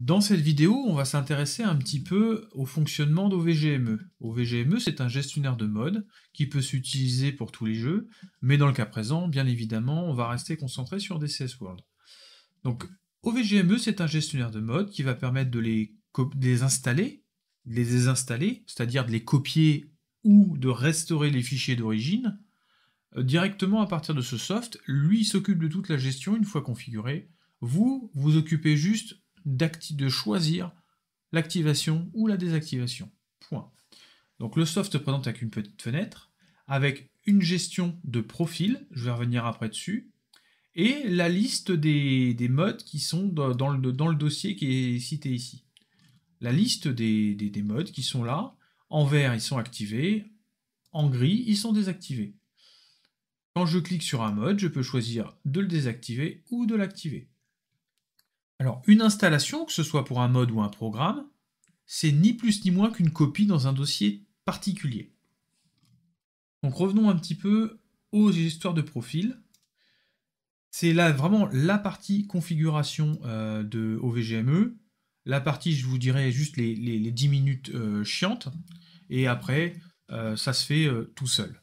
Dans cette vidéo, on va s'intéresser un petit peu au fonctionnement d'OVGME. OVGME, c'est un gestionnaire de mode qui peut s'utiliser pour tous les jeux, mais dans le cas présent, bien évidemment, on va rester concentré sur DCS World. Donc, OVGME, c'est un gestionnaire de mode qui va permettre de les, installer, de les désinstaller, c'est-à-dire de les copier ou de restaurer les fichiers d'origine euh, directement à partir de ce soft. Lui, s'occupe de toute la gestion une fois configuré. Vous, vous occupez juste de choisir l'activation ou la désactivation. Point. Donc le soft se présente avec une petite fenêtre, avec une gestion de profil, je vais revenir après dessus, et la liste des, modes qui sont dans le, dossier qui est cité ici. La liste des, des modes qui sont là, en vert ils sont activés, en gris ils sont désactivés. Quand je clique sur un mode, je peux choisir de le désactiver ou de l'activer. Alors, une installation, que ce soit pour un mode ou un programme, c'est ni plus ni moins qu'une copie dans un dossier particulier. Donc revenons un petit peu aux histoires de profil. C'est là vraiment la partie configuration euh, de OVGME. La partie, je vous dirais, juste les, 10 minutes euh, chiantes. Et après, euh, ça se fait tout seul.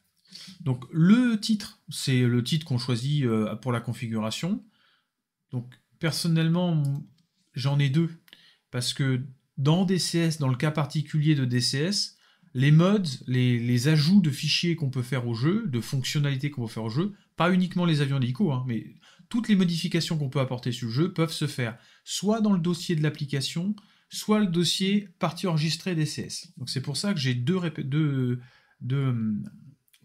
Donc le titre, c'est le titre qu'on choisit pour la configuration. Donc personnellement, j'en ai deux. Parce que dans DCS, dans le cas particulier de DCS, les mods, les, ajouts de fichiers qu'on peut faire au jeu, de fonctionnalités qu'on peut faire au jeu, pas uniquement les avions d'hélico, hein, mais toutes les modifications qu'on peut apporter sur le jeu peuvent se faire soit dans le dossier de l'application, soit le dossier partie enregistrée DCS. Donc c'est pour ça que j'ai deux, deux, deux,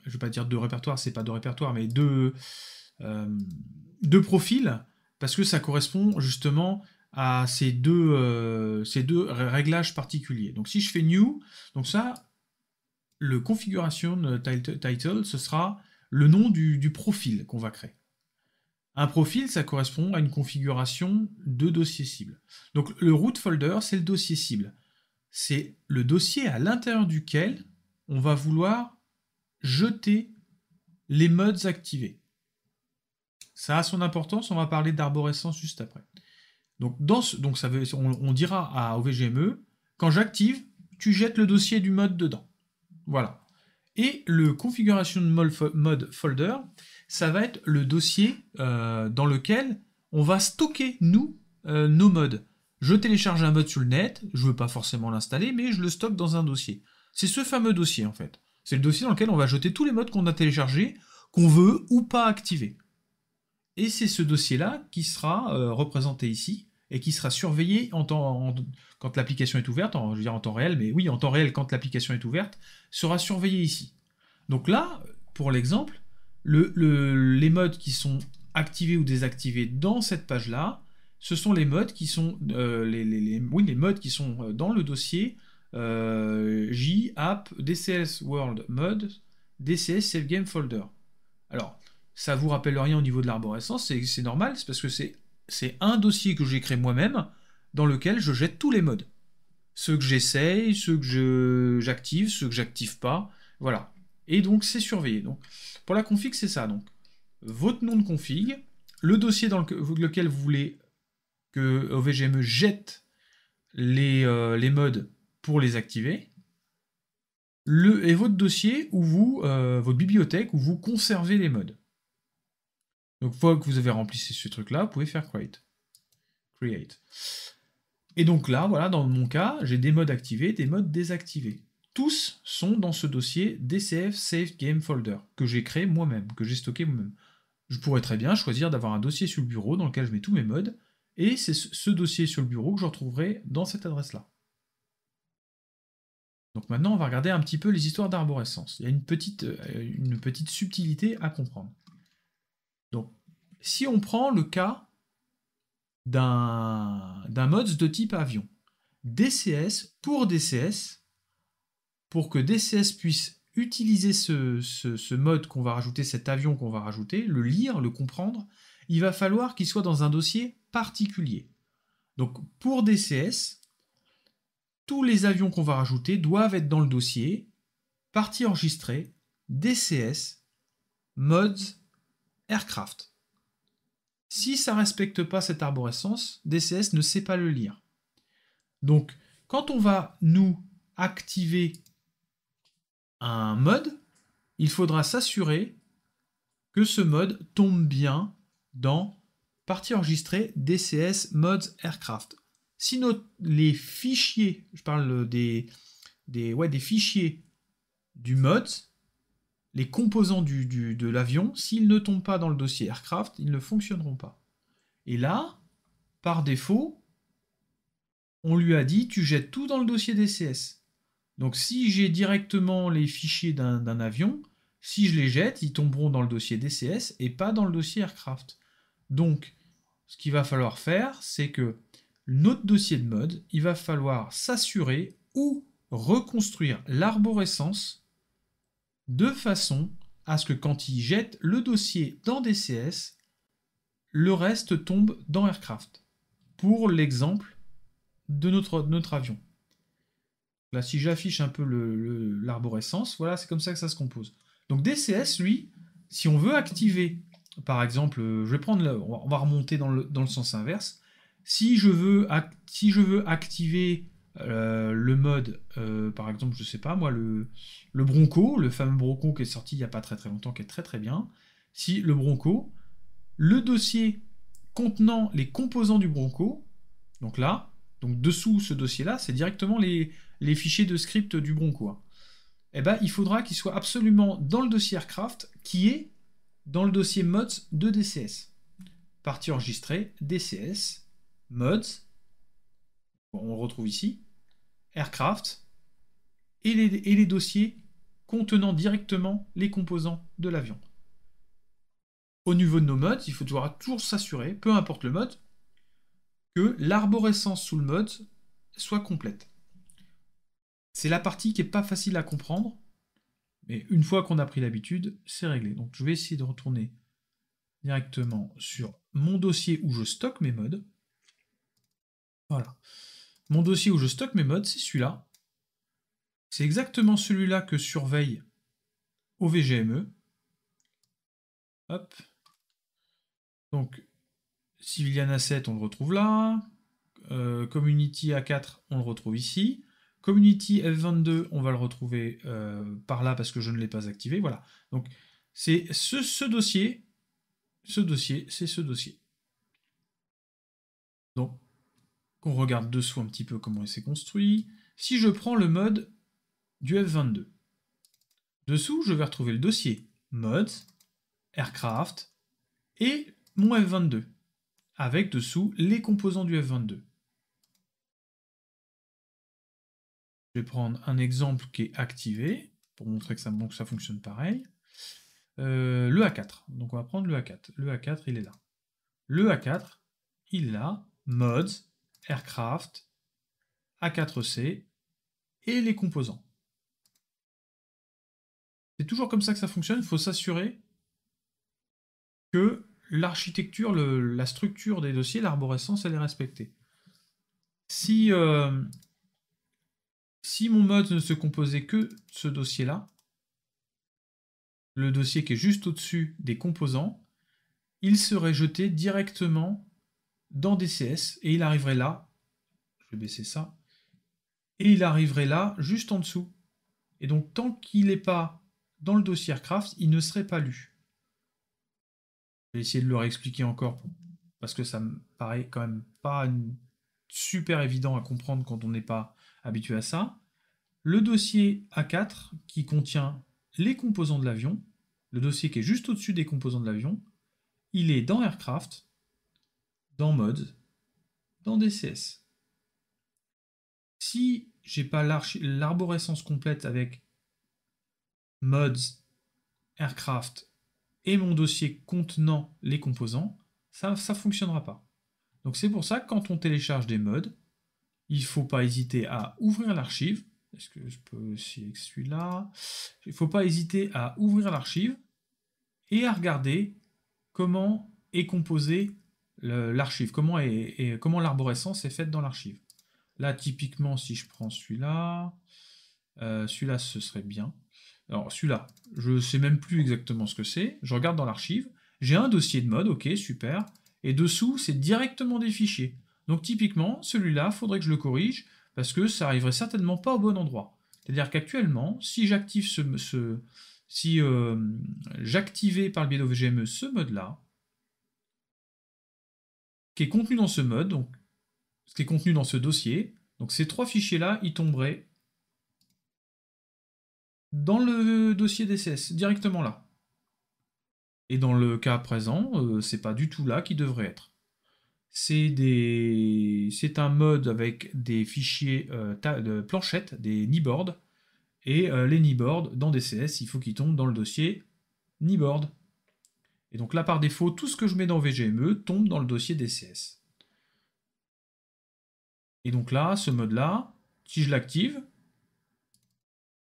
je vais pas dire deux répertoires, c'est pas deux répertoires, mais deux euh, profils parce que ça correspond justement à ces deux, euh, ces deux réglages particuliers. Donc si je fais new, donc ça, le configuration title, ce sera le nom du, du profil qu'on va créer. Un profil, ça correspond à une configuration de dossier cible. Donc le root folder, c'est le dossier cible. C'est le dossier à l'intérieur duquel on va vouloir jeter les modes activés. Ça a son importance, on va parler d'arborescence juste après. Donc, donc on, dira à OVGME, quand j'active, tu jettes le dossier du mode dedans. Voilà. Et le configuration mode folder, ça va être le dossier euh, dans lequel on va stocker, nous, euh, nos modes. Je télécharge un mode sur le net, je ne veux pas forcément l'installer, mais je le stocke dans un dossier. C'est ce fameux dossier, en fait. C'est le dossier dans lequel on va jeter tous les modes qu'on a téléchargés, qu'on veut ou pas activer. Et c'est ce dossier-là qui sera euh, représenté ici et qui sera surveillé en quand l'application est ouverte, je veux dire en temps réel, mais oui, en temps réel, quand l'application est ouverte, sera surveillé ici. Donc là, pour l'exemple, les modes qui sont activés ou désactivés dans cette page-là, ce sont les modes qui sont, euh, les, modes qui sont euh, dans le dossier euh, app DCS World Mode DCS Save Game Folder. Alors, ça vous rappelle rien au niveau de l'arborescence, c'est normal, c'est parce que c'est un dossier que j'ai créé moi-même dans lequel je jette tous les modes. Ceux que j'essaye, ceux que j'active, ceux que j'active pas, voilà. Et donc c'est surveillé. Donc pour la config, c'est ça. Donc votre nom de config, le dossier dans lequel vous voulez que OVGME jette euh, les, modes pour les activer, le, et votre dossier où vous, euh, votre bibliothèque où vous conservez les modes. Donc, fois que vous avez rempli ce truc-là, vous pouvez faire create. create. Et donc là, voilà, dans mon cas, j'ai des modes activés, des modes désactivés. Tous sont dans ce dossier DCF Save Game Folder, que j'ai créé moi-même, que j'ai stocké moi-même. Je pourrais très bien choisir d'avoir un dossier sur le bureau dans lequel je mets tous mes modes, et c'est ce dossier sur le bureau que je retrouverai dans cette adresse-là. Donc maintenant, on va regarder un petit peu les histoires d'arborescence. Il y a une petite, euh, une petite subtilité à comprendre. Donc, si on prend le cas d'un MODS de type avion, DCS pour DCS, pour que DCS puisse utiliser ce, mode qu'on va rajouter, cet avion qu'on va rajouter, le lire, le comprendre, il va falloir qu'il soit dans un dossier particulier. Donc pour DCS, tous les avions qu'on va rajouter doivent être dans le dossier partie enregistrée, DCS, mods, aircraft. Si ça respecte pas cette arborescence, DCS ne sait pas le lire. Donc, quand on va nous activer un mode, il faudra s'assurer que ce mode tombe bien dans partie enregistrée DCS mods aircraft. Si les fichiers, je parle des, des, des fichiers du mode les composants du, du, de l'avion, s'ils ne tombent pas dans le dossier aircraft, ils ne fonctionneront pas. Et là, par défaut, on lui a dit tu jettes tout dans le dossier DCS. Donc si j'ai directement les fichiers d'un avion, si je les jette, ils tomberont dans le dossier DCS et pas dans le dossier aircraft. Donc, ce qu'il va falloir faire, c'est que notre dossier de mode, il va falloir s'assurer ou reconstruire l'arborescence de façon à ce que quand il jette le dossier dans DCS, le reste tombe dans Aircraft. Pour l'exemple de notre, avion. Là, si j'affiche un peu l'arborescence, voilà, c'est comme ça que ça se compose. Donc DCS, lui, si on veut activer, par exemple, euh, je vais prendre, on va remonter dans le, sens inverse. si je veux activer euh, le mode, euh, par exemple, je sais pas moi, le, Bronco, le fameux Bronco qui est sorti il n'y a pas très très longtemps, qui est très très bien. Si le Bronco, le dossier contenant les composants du Bronco, donc là, donc dessous ce dossier-là, c'est directement les, les, fichiers de script du Bronco. et hein. eh ben, il faudra qu'il soit absolument dans le dossier aircraft qui est dans le dossier mods de DCS. Partie enregistrée, DCS, mods, on le retrouve ici, aircraft et les, dossiers contenant directement les composants de l'avion. Au niveau de nos modes, il faut toujours s'assurer, peu importe le mode, que l'arborescence sous le mode soit complète. C'est la partie qui n'est pas facile à comprendre, mais une fois qu'on a pris l'habitude, c'est réglé. Donc je vais essayer de retourner directement sur mon dossier où je stocke mes modes. Voilà. Mon dossier où je stocke mes modes, c'est celui-là. C'est exactement celui-là que surveille OVGME. Hop. Donc, Civilian 7 on le retrouve là. Euh, Community A4, on le retrouve ici. Community F22, on va le retrouver euh, par là parce que je ne l'ai pas activé. Voilà. Donc, c'est ce, ce dossier. Ce dossier, c'est ce dossier. Donc, qu'on regarde dessous un petit peu comment il s'est construit. Si je prends le mode du F-22, dessous, je vais retrouver le dossier Mods, Aircraft et mon F-22, avec dessous les composants du F-22. Je vais prendre un exemple qui est activé, pour montrer que ça, fonctionne pareil. Euh, le A4, donc on va prendre le A4. Le A4, il est là. Le A4, il a là, Mods, aircraft, A4C et les composants. C'est toujours comme ça que ça fonctionne, il faut s'assurer que l'architecture, la structure des dossiers, l'arborescence, elle est respectée. Si, euh, si mon mode ne se composait que ce dossier-là, le dossier qui est juste au-dessus des composants, il serait jeté directement dans DCS et il arriverait là. Je vais baisser ça. Et il arriverait là, juste en dessous. Et donc, tant qu'il n'est pas dans le dossier Aircraft, il ne serait pas lu. Je vais essayer de leur expliquer encore parce que ça me paraît quand même pas super évident à comprendre quand on n'est pas habitué à ça. Le dossier A4 qui contient les composants de l'avion, le dossier qui est juste au-dessus des composants de l'avion, il est dans Aircraft, dans mods, dans DCS. Si j'ai pas l'arborescence complète avec mods, aircraft et mon dossier contenant les composants, ça ne fonctionnera pas. Donc c'est pour ça que quand on télécharge des mods, il ne faut pas hésiter à ouvrir l'archive. Est-ce que je peux si avec celui-là Il ne faut pas hésiter à ouvrir l'archive et à regarder comment est composé l'archive, comment, et comment l'arborescence est faite dans l'archive. Là, typiquement, si je prends celui-là, euh, celui-là, ce serait bien. Alors, celui-là, je ne sais même plus exactement ce que c'est. Je regarde dans l'archive. J'ai un dossier de mode, ok, super. Et dessous, c'est directement des fichiers. Donc, typiquement, celui-là, il faudrait que je le corrige parce que ça arriverait certainement pas au bon endroit. C'est-à-dire qu'actuellement, si j'active ce, si euh, j'activais par le biais d'OVGME ce mode-là, contenu dans ce mode, donc ce qui est contenu dans ce dossier. Donc ces trois fichiers-là, ils tomberaient dans le dossier DCS, directement là. Et dans le cas présent, euh, c'est pas du tout là qui devrait être. C'est des... un mode avec des fichiers euh, de planchette, des kneeboards, et euh, les kneeboards dans DCS, il faut qu'ils tombent dans le dossier board et donc là, par défaut, tout ce que je mets dans VGME tombe dans le dossier DCS. Et donc là, ce mode-là, si je l'active,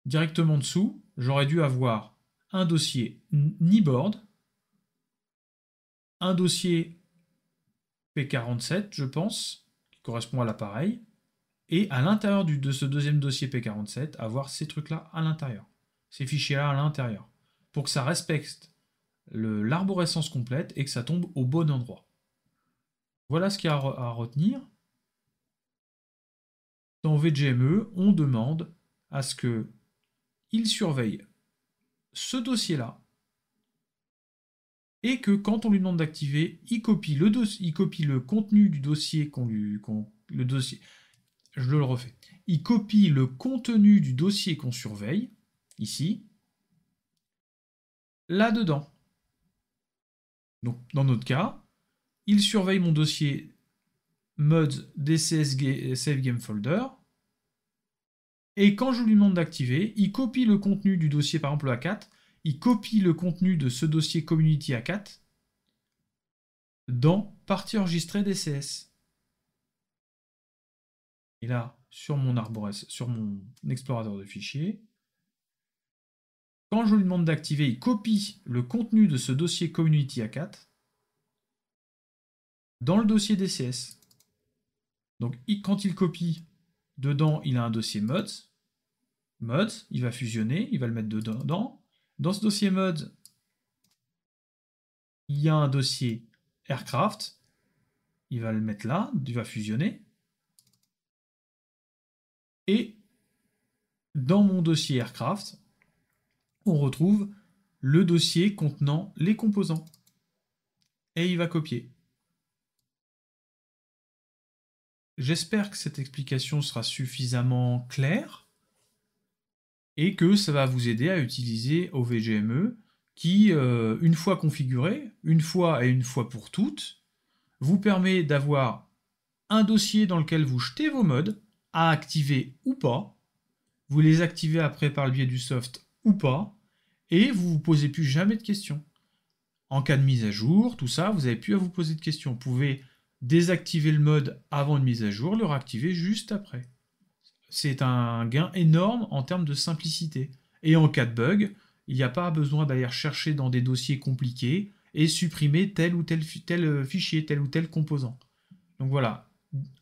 directement dessous, j'aurais dû avoir un dossier NIBORD, un dossier P47, je pense, qui correspond à l'appareil, et à l'intérieur de ce deuxième dossier P47, avoir ces trucs-là à l'intérieur, ces fichiers-là à l'intérieur, pour que ça respecte l'arborescence complète et que ça tombe au bon endroit. Voilà ce qu'il y a à, retenir. Dans VGME, on demande à ce que il surveille ce dossier-là et que quand on lui demande d'activer, il copie le il copie le contenu du dossier qu'on lui le dossier. Je le refais. Il copie le contenu du dossier qu'on surveille ici là-dedans. Donc, dans notre cas, il surveille mon dossier mode DCS Save Game Folder. Et quand je lui demande d'activer, il copie le contenu du dossier, par exemple A4, il copie le contenu de ce dossier Community A4 dans Partie enregistrée DCS. Et là, sur mon, Arborescence, sur mon explorateur de fichiers, quand je lui demande d'activer, il copie le contenu de ce dossier Community A4 dans le dossier DCS. Donc quand il copie, dedans, il a un dossier Mods. Mods, il va fusionner, il va le mettre dedans. Dans ce dossier Mods, il y a un dossier Aircraft. Il va le mettre là, il va fusionner. Et dans mon dossier Aircraft, on retrouve le dossier contenant les composants. Et il va copier. J'espère que cette explication sera suffisamment claire et que ça va vous aider à utiliser OVGME qui, euh, une fois configuré, une fois et une fois pour toutes, vous permet d'avoir un dossier dans lequel vous jetez vos modes, à activer ou pas. Vous les activez après par le biais du soft ou pas, et vous vous posez plus jamais de questions. En cas de mise à jour, tout ça, vous n'avez plus à vous poser de questions. Vous pouvez désactiver le mode avant une mise à jour, le réactiver juste après. C'est un gain énorme en termes de simplicité. Et en cas de bug, il n'y a pas besoin d'aller chercher dans des dossiers compliqués et supprimer tel ou tel, tel euh, fichier, tel ou tel composant. Donc voilà,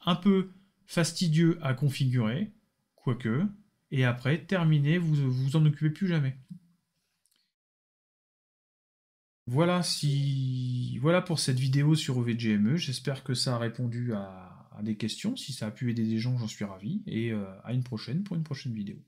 un peu fastidieux à configurer, quoique, et après, terminé, vous vous en occupez plus jamais. Voilà, si... voilà pour cette vidéo sur OVGME. J'espère que ça a répondu à... des questions. Si ça a pu aider des gens, j'en suis ravi. Et euh, à une prochaine pour une prochaine vidéo.